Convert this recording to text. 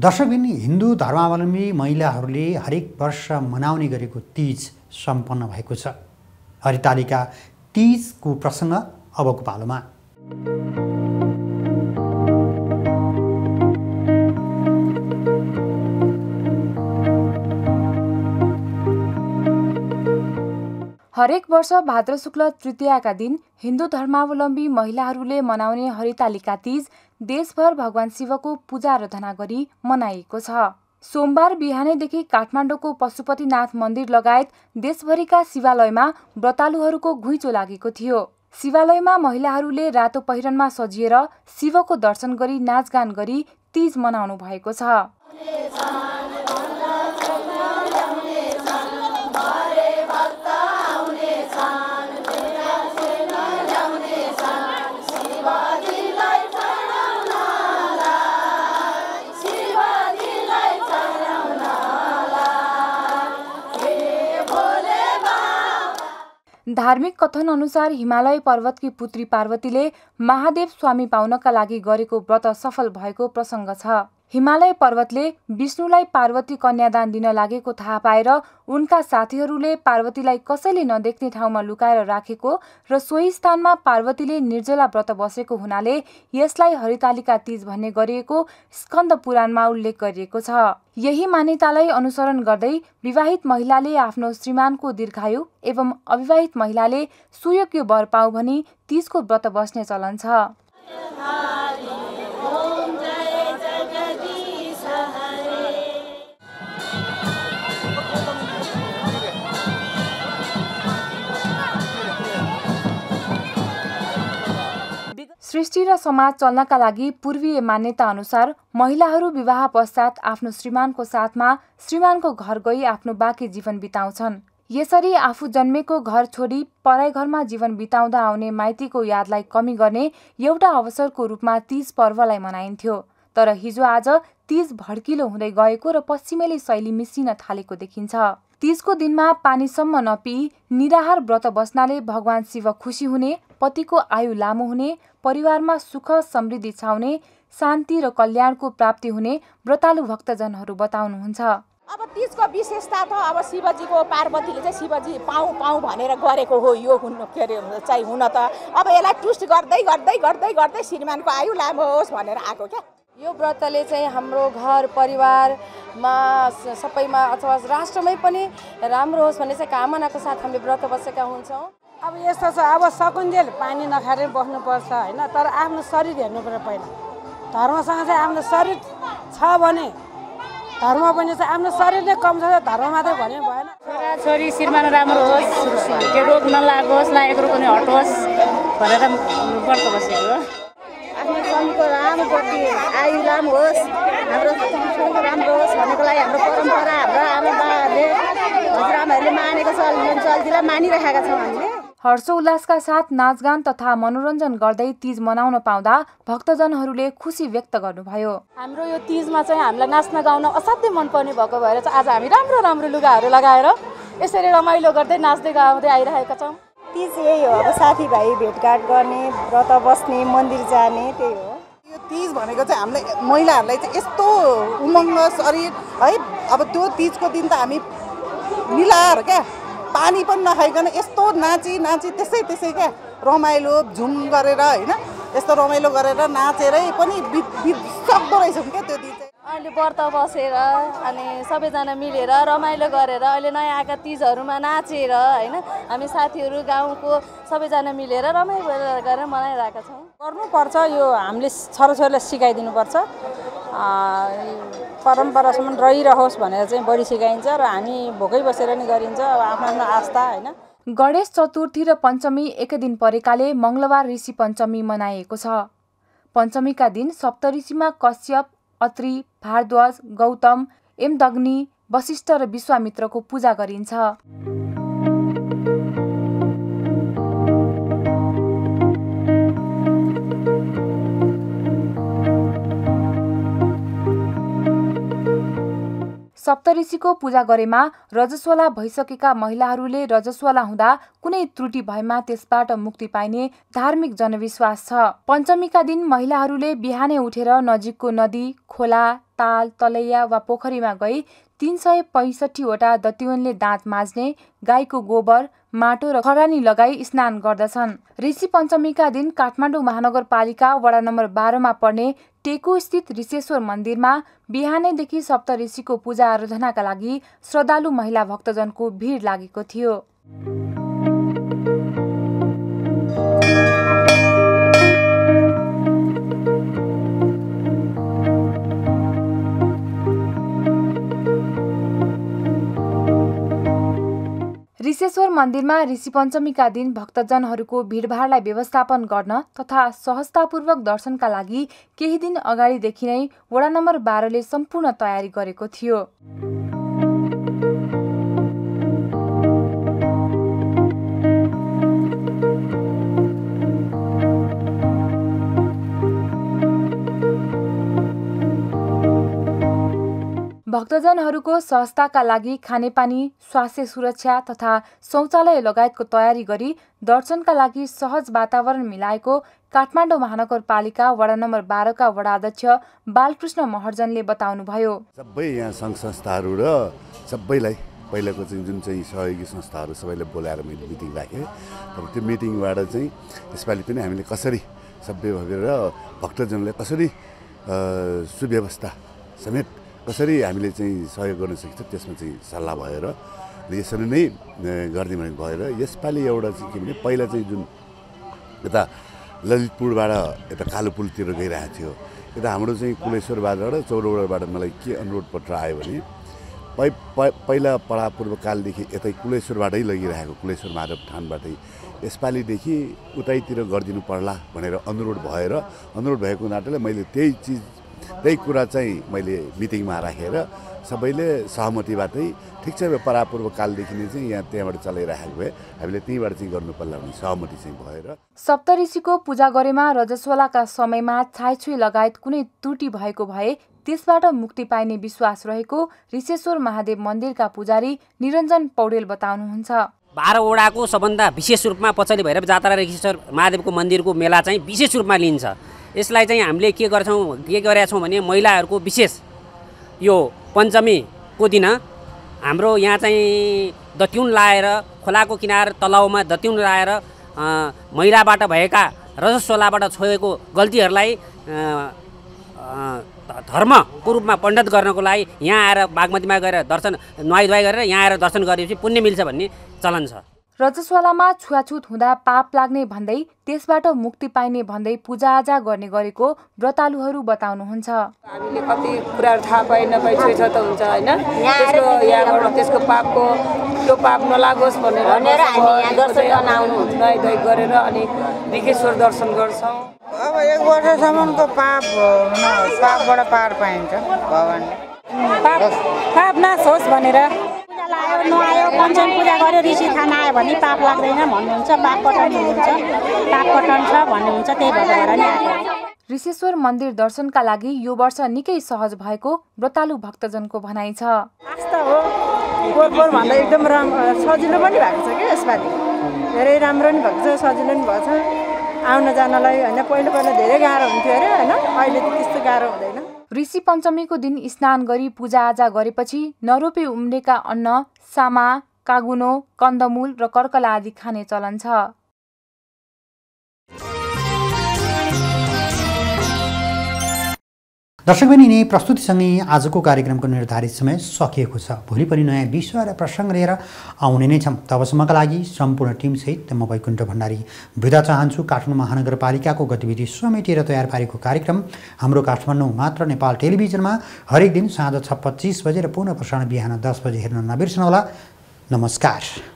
दर्शकबिन हिन्दू धर्मावलम्बी महिलाहरूले हरेक वर्ष मनाउने गरेको तिज सम्पन्न भएको छ हरितालिका तिजको प्रसङ्ग अबको पालोमा हरेक वर्ष भाद्र शुक्ल तृतीयका दिन हिन्दू धर्मावलम्बी महिलाहरूले मनाउने हरितालिका तिज देशभर भगवान शिवको पूजा आराधना गरी मनाइएको छ सोमबार बिहानैदेखि काठमाडौँको पशुपतिनाथ मन्दिर लगायत देशभरिका शिवालयमा व्रतालुहरूको घुइँचो लागेको थियो शिवालयमा महिलाहरूले रातो पहिरनमा सजिएर शिवको दर्शन गरी नाचगान गरी तीज मनाउनु भएको छ धार्मिक कथन अनुसार हिमालय पर्वतकी पुत्री पार्वतीले महादेव स्वामी पाउनका लागि गरेको व्रत सफल भएको प्रसङ्ग छ हिमालय पर्वतले विष्णुलाई पार्वती कन्यादान दिन लागेको थाहा पाएर उनका साथीहरूले पार्वतीलाई कसैले नदेख्ने ठाउँमा लुकाएर राखेको र सोही स्थानमा पार्वतीले निर्जला व्रत बसेको हुनाले यसलाई हरितालिका तीज भन्ने गरिएको स्कन्द पुराणमा उल्लेख गरिएको छ यही मान्यतालाई अनुसरण गर्दै विवाहित महिलाले आफ्नो श्रीमानको दीर्घायु एवं अविवाहित महिलाले सुयोग्य वर पाऊ भनी तीजको व्रत बस्ने चलन छ सृष्टि र समाज चल्नका लागि पूर्वीय अनुसार महिलाहरू विवाह पश्चात आफ्नो श्रीमानको साथमा श्रीमानको घर गई आफ्नो बाँकी जीवन बिताउँछन् यसरी आफू जन्मेको घर छोडी पराई घरमा जीवन बिताउँदा आउने माइतीको यादलाई कमी गर्ने एउटा अवसरको रूपमा तीज पर्वलाई मनाइन्थ्यो तर हिजो आज तीज भड्किलो हुँदै गएको र पश्चिमेली शैली मिसिन थालेको देखिन्छ तीजको दिनमा पानीसम्म नपिई निराहार व्रत बस्नाले भगवान शिव खुसी हुने पतिको आयु लामो हुने परिवारमा सुख समृद्धि छाउने शान्ति र कल्याणको प्राप्ति हुने व्रतालु भक्तजनहरू बताउनुहुन्छ अब तिजको विशेषता त अब शिवजीको पार्वतीले चाहिँ शिवजी पाउँ पाउँ भनेर गरेको हो यो हुन के अरे चाहिँ हुन त अब यसलाई टुस्ट गर्दै गर्दै गर्दै गर्दै श्रीमानको आयु लामो होस् भनेर आएको क्या यो व्रतले चाहिँ हाम्रो घर परिवारमा सबैमा अथवा राष्ट्रमै पनि राम्रो होस् भन्ने चाहिँ कामनाको साथ हामीले व्रत बसेका हुन्छौँ अब यस्तो छ अब सकुन्जेल पानी नखाएर बस्नुपर्छ होइन तर आफ्नो शरीर हेर्नु पऱ्यो पहिला धर्मसँग चाहिँ आफ्नो शरीर छ भने धर्म पनि चाहिँ आफ्नो शरीर नै कमजोर छ धर्म मात्रै भने भएन छोराछोरी श्रीमान राम्रो होस् त्यो रोग नलागोस् लागेको रोग पनि हटोस् भनेर व्रत बसेको लामोपट्टि आयु लामो होस् हाम्रो संस्कृति राम्रो होस् भन्नुको लागि हाम्रो परम्परा हाम्रो आमा बाबाहरूले हजुरआमाहरूले मानेको चल चल्तीलाई मानिराखेका छौँ हामीले हर्षोल्लासका साथ नाचगान तथा मनोरञ्जन गर्दै तिज मनाउन पाउँदा भक्तजनहरूले खुसी व्यक्त गर्नुभयो हाम्रो यो तिजमा चाहिँ हामीलाई नाच्न गाउन असाध्यै मनपर्ने भएको भएर चाहिँ आज हामी राम्रो राम्रो लुगाहरू लगाएर यसरी रमाइलो गर्दै नाच्दै गाउँदै आइरहेका छौँ तिज यही हो अब साथीभाइ भेटघाट गर्ने व्रत बस्ने मन्दिर जाने त्यही हो तिज भनेको चाहिँ हामीले महिलाहरूलाई चाहिँ यस्तो उमङ्ग शरीर है अब त्यो तिजको दिन त हामी मिलाएर क्या पानी पनि नखाइकन यस्तो नाची नाची त्यसै त्यसै क्या रमाइलो झुम गरेर होइन यस्तो रमाइलो गरेर नाचेरै पनि बित बित सक्दो रहेछौँ क्या त्यो अहिले व्रत बसेर अनि सबैजना मिलेर रमाइलो गरेर अहिले नयाँ आएका तिजहरूमा नाचेर होइन हामी साथीहरू गाउँको सबैजना मिलेर रमाइलो गरेर मनाइरहेका छौँ गर्नुपर्छ यो हामीले छोराछोरीलाई सिकाइदिनुपर्छ परम्परासम्म रहिरहोस् भनेर चाहिँ बढी सिकाइन्छ र हामी भोकै बसेर नि गरिन्छ अब आफ्नो आफ्नो आस्था होइन गणेश चतुर्थी र पञ्चमी एकै दिन परेकाले मङ्गलबार ऋषि पञ्चमी मनाइएको छ पञ्चमीका दिन सप्तऋषिमा कश्यप अत्रि भारद्वाज गौतम एमदग्नी वशिष्ठ र विश्वामित्रको पूजा गरिन्छ सप्तऋषिको पूजा गरेमा रजस्वला भइसकेका महिलाहरूले रजस्वला हुँदा कुनै त्रुटि भएमा त्यसबाट मुक्ति पाइने धार्मिक जनविश्वास छ पञ्चमीका दिन महिलाहरूले बिहानै उठेर नजिकको नदी खोला ताल तलैया वा पोखरीमा गई तिन सय पैँसठीवटा दतिवनले दाँत माझ्ने गाईको गोबर माटो र खरानी लगाई स्नान गर्दछन् ऋषि पञ्चमीका दिन काठमाडौँ महानगरपालिका वडा नम्बर बाह्रमा पर्ने टेकुस्थित ऋषेश्वर मन्दिरमा बिहानैदेखि सप्तऋषिको पूजा आराधनाका लागि श्रद्धालु महिला भक्तजनको भिड लागेको थियो विश्वेश्वर मन्दिरमा पञ्चमीका दिन भक्तजनहरूको भिडभाडलाई व्यवस्थापन गर्न तथा सहजतापूर्वक दर्शनका लागि केही दिन अगाडिदेखि नै वडा नम्बर बाह्रले सम्पूर्ण तयारी गरेको थियो भक्तजनहरूको सहजताका लागि खानेपानी स्वास्थ्य सुरक्षा तथा शौचालय लगायतको तयारी गरी दर्शनका लागि सहज वातावरण मिलाएको काठमाडौँ महानगरपालिका वडा नम्बर बाह्रका अध्यक्ष बालकृष्ण महर्जनले बताउनुभयो सबै यहाँ सङ्घ संस्थाहरू र सबैलाई पहिलाको चाहिँ जुन चाहिँ सहयोगी संस्थाहरू सबैलाई बोलाएर मैले मिटिङ राखेँ अब त्यो मिटिङबाट चाहिँ यसपालि पनि हामीले कसरी सभ्य भएर भक्तजनलाई कसरी सुव्यवस्था समेत कसरी हामीले चाहिँ सहयोग गर्न सकिन्छ त्यसमा चाहिँ सल्लाह भएर यसरी नै गरिदियो भने भएर यसपालि एउटा चाहिँ के भने पहिला चाहिँ जुन यता ललितपुरबाट यता कालो पुलतिर गइरहेको थियो यता हाम्रो चाहिँ कुलेश्वरबाटबाट चौरबाट मलाई के अनुरोध पत्र आयो भने पै पहिला परापूर्वकालदेखि यतै कुलेश्वरबाटै लगिरहेको कुलेश्वर माधव थानबाटै यसपालिदेखि उतैतिर गरिदिनु पर्ला भनेर अनुरोध भएर अनुरोध भएको नाटोले मैले त्यही चिज त्यही कुरा चाहिँ मैले मिटिङमा राखेर सबैले सहमतिबाटै ठिक छ यो परापूर्व कालदेखि नै चाहिँ यहाँ त्यहाँबाट चलाइराखेको भए हामीले त्यहीँबाट चाहिँ गर्नुपर्ला भन्ने सहमति चाहिँ भएर सप्तऋषिको पूजा गरेमा रजस्वलाका समयमा छाइछुई लगायत कुनै त्रुटि भएको भए त्यसबाट मुक्ति पाइने विश्वास रहेको ऋषेश्वर महादेव मन्दिरका पुजारी निरञ्जन पौडेल बताउनुहुन्छ बाह्रवटाको सबभन्दा विशेष रूपमा पछाडि भएर जात्रा ऋषेश्वर महादेवको मन्दिरको मेला चाहिँ विशेष रूपमा लिन्छ यसलाई चाहिँ हामीले के गर्छौँ के गरेका छौँ भने महिलाहरूको विशेष यो पञ्चमीको दिन हाम्रो यहाँ चाहिँ दत्युन लाएर खोलाको किनार तलाउमा दत्युन लाएर महिलाबाट भएका रजस्वलाबाट छोएको गल्तीहरूलाई धर्मको रूपमा पण्डित गर्नको लागि यहाँ आएर बागमतीमा गएर दर्शन नुहाइ धुवाई गरेर यहाँ आएर दर्शन गरेपछि पुण्य मिल्छ भन्ने चलन छ रजस्वलामा छुवाछुत हुँदा पाप लाग्ने भन्दै त्यसबाट मुक्ति पाइने भन्दै पूजाआजा गर्ने गरेको व्रतालुहरू बताउनुहुन्छ हामीले कति कुराहरू थाहा पाएन पाइ त हुन्छ होइन त्यसको यहाँबाट त्यसको पापको त्यो पाप नलागोस् भनेर नुहाइ धुवाइ गरेर अनि विकेश्वर दर्शन गर्छौँ अब एक वर्षसम्मको पाप पापबाट पार पाइन्छ भगवान् पाप पाप नाश होस् भनेर लायो नुहायो पञ्चमी पूजा गर्यो ऋषि थान आयो भने पाप लाग्दैन भन्नुहुन्छ पाप कटाउनु हुन्छ पाप छ भन्नुहुन्छ त्यही भएर नि ऋषेश्वर मन्दिर दर्शनका लागि यो वर्ष निकै सहज भएको व्रतालु भक्तजनको भनाइ छ आस्था हो भन्दा एकदम राम सजिलो पनि भएको छ कि यसपालि धेरै राम्रो पनि भएको छ सजिलो पनि भएको छ आउन जानलाई होइन पहिलो पहिला धेरै गाह्रो हुन्थ्यो अरे होइन अहिले त त्यस्तो गाह्रो हुँदैन ऋषि पञ्चमीको दिन स्नान गरी पूजाआजा गरेपछि नरोपी उम्रेका अन्न सामा कागुनो कन्दमूल र कर्कला आदि खाने चलन छ दर्शक बहिनी प्रस्तुतिसँगै आजको कार्यक्रमको निर्धारित समय सकिएको छ भोलि पनि नयाँ विषय र प्रसङ्ग लिएर आउने नै छौँ तबसम्मका लागि सम्पूर्ण टिमसहित म वैकुण्ठ भण्डारी बिदा चाहन्छु काठमाडौँ महानगरपालिकाको गतिविधि समेटेर तयार पारेको कार्यक्रम हाम्रो काठमाडौँ मात्र नेपाल टेलिभिजनमा हरेक दिन साँझ छ पच्चिस बजे र पुनः प्रसारण बिहान दस बजे हेर्न नबिर्सनुहोला नमस्कार